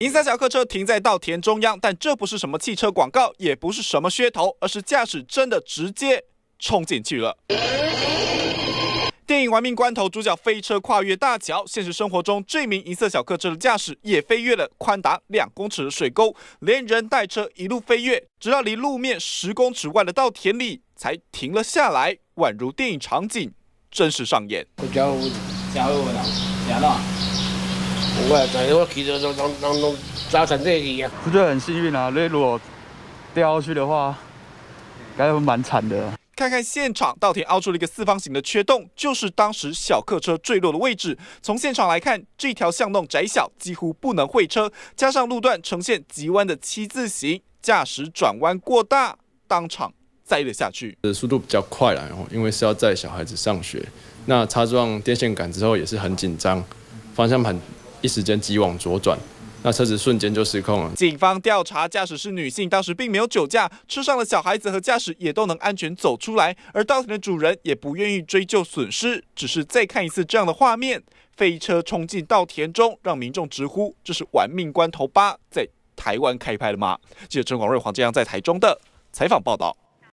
银色小客车停在稻田中央，但这不是什么汽车广告，也不是什么噱头，而是驾驶真的直接冲进去了。电影玩命关头，主角飞车跨越大桥。现实生活中，这名银色小客车的驾驶也飞越了宽达两公尺的水沟，连人带车一路飞跃，直到离路面十公尺外的稻田里才停了下来，宛如电影场景正式上演。有啊，但是我其实都拢拢拢扎尘底去啊。你这很幸运啊，那如果掉下去的话，该会蛮惨的。看看现场，稻田凹出了一个四方形的缺洞，就是当时小客车坠落的位置。从现场来看，这条巷弄窄小，几乎不能会车，加上路段呈现急弯的“七字形，驾驶转弯过大，当场栽了下去。是速度比较快了，然后因为是要载小孩子上学，那擦撞电线杆之后也是很紧张，方向盘。一时间急往左转，那车子瞬间就失控了。警方调查，驾驶是女性，当时并没有酒驾。车上的小孩子和驾驶也都能安全走出来。而稻田的主人也不愿意追究损失，只是再看一次这样的画面，飞车冲进稻田中，让民众直呼这是玩命关头八在台湾开拍了吗？记者郑广瑞、黄建阳在台中的采访报道。